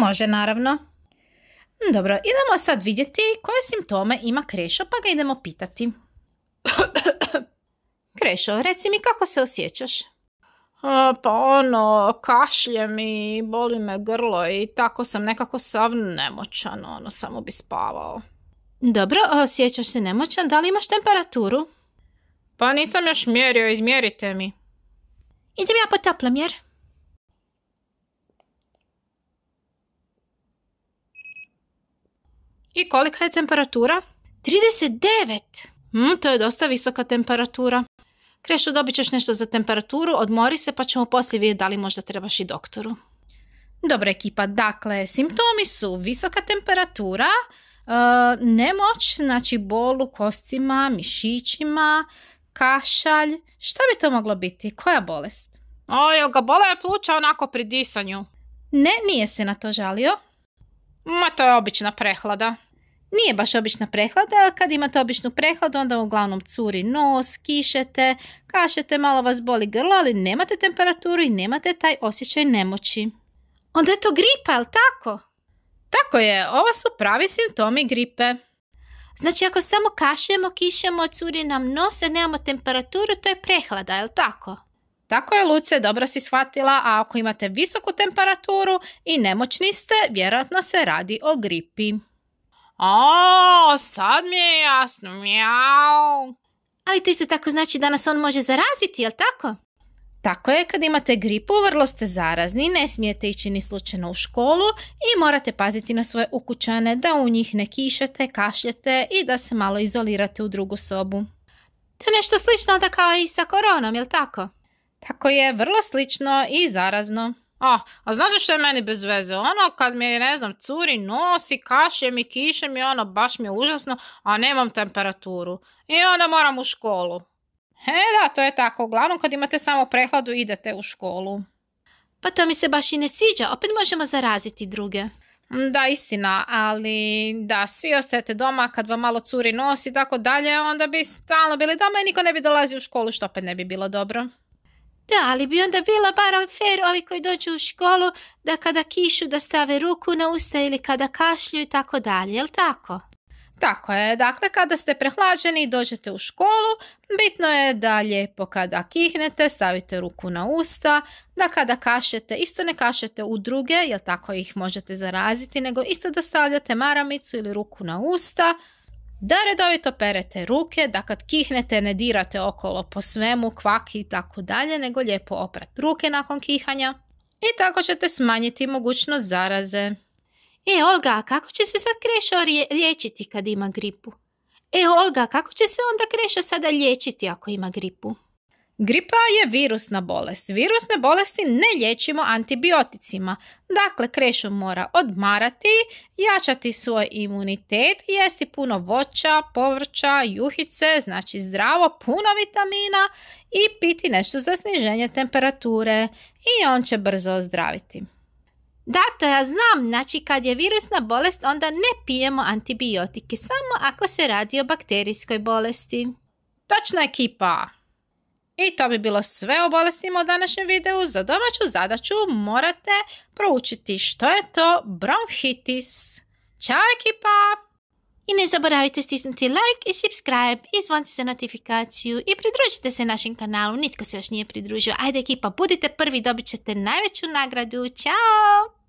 Može, naravno. Hm, dobro, idemo sad vidjeti koje simptome ima Krešo, pa ga idemo pitati. Krešo, reci mi kako se osjećaš? Pa ono, kašlje mi, boli me grlo i tako sam nekako sav nemoćan, ono, samo bi spavao. Dobro, osjećaš se nemoćan, da li imaš temperaturu? Pa nisam još mjerio, izmjerite mi. Idem ja po mjer. I kolika je temperatura? 39! Mm, hm, to je dosta visoka temperatura. Krešo, dobit ćeš nešto za temperaturu, odmori se pa ćemo poslije vidjeti da li možda trebaš i doktoru. Dobro, ekipa, dakle, simptomi su visoka temperatura, e, nemoć, znači bol u kostima, mišićima, kašalj. Šta bi to moglo biti? Koja bolest? O, jel ga bola je pluća onako pri disanju? Ne, nije se na to žalio. Ma to je obična prehlada. Nije baš obična prehlada, ali kad imate običnu prehladu, onda uglavnom curi nos, kišete, kašete, malo vas boli grlo, ali nemate temperaturu i nemate taj osjećaj nemoći. Onda je to gripa, ali tako? Tako je, ovo su pravi simptomi gripe. Znači ako samo kašemo, kišemo, curi nam nos, a nemamo temperaturu, to je prehlada, je li tako? Tako je, Luce, dobro si shvatila, a ako imate visoku temperaturu i nemoćni ste, vjerojatno se radi o gripi. O, sad mi je jasno, mjau. Ali to isto tako znači da nas on može zaraziti, jel tako? Tako je, kad imate gripu, vrlo ste zarazni, ne smijete ići ni slučajno u školu i morate paziti na svoje ukućane da u njih ne kišete, kašljete i da se malo izolirate u drugu sobu. To je nešto slično da kao i sa koronom, jel tako? Tako je, vrlo slično i zarazno. A, a znaš što je meni bez veze? Ono kad mi, ne znam, curi nosi, kaše mi, kiše mi, ono, baš mi je užasno, a nemam temperaturu. I onda moram u školu. E da, to je tako. Uglavnom kad imate samo prehladu idete u školu. Pa to mi se baš i ne sviđa. Opet možemo zaraziti druge. Da, istina, ali da, svi ostajete doma kad vam malo curi nosi, i tako dalje, onda bi stalno bili doma i niko ne bi dolazi u školu, što opet ne bi bilo dobro. Da, ali bi onda bila bar fer ovi koji dođu u školu da kada kišu da stave ruku na usta ili kada kašlju i tako dalje, jel tako? Tako je, dakle kada ste prehlađeni i dođete u školu, bitno je da lijepo kada kihnete stavite ruku na usta, da kada kašete isto ne kašete u druge, jel' tako ih možete zaraziti, nego isto da stavljate maramicu ili ruku na usta, da redovito perete ruke, da kad kihnete ne dirate okolo po svemu, kvaki i tako dalje, nego lijepo oprat ruke nakon kihanja. I tako ćete smanjiti mogućnost zaraze. E, Olga, kako će se sad kreša liječiti kad ima gripu? E, Olga, kako će se onda kreša sada liječiti ako ima gripu? Gripa je virusna bolest. Virusne bolesti ne liječimo antibioticima. Dakle, krešu mora odmarati, jačati svoj imunitet, jesti puno voća, povrća, juhice, znači zdravo, puno vitamina i piti nešto za sniženje temperature i on će brzo ozdraviti. Da, dakle, to ja znam, znači kad je virusna bolest onda ne pijemo antibiotike, samo ako se radi o bakterijskoj bolesti. Točna ekipa! I to bi bilo sve o bolestima u današnjem videu. Za domaću zadaću morate proučiti što je to bronhitis. Ćao ekipa! I ne zaboravite stisnuti like i subscribe i zvonite se notifikaciju i pridružite se našem kanalu. Nitko se još nije pridružio. Ajde ekipa, budite prvi, dobit ćete najveću nagradu. Ćao!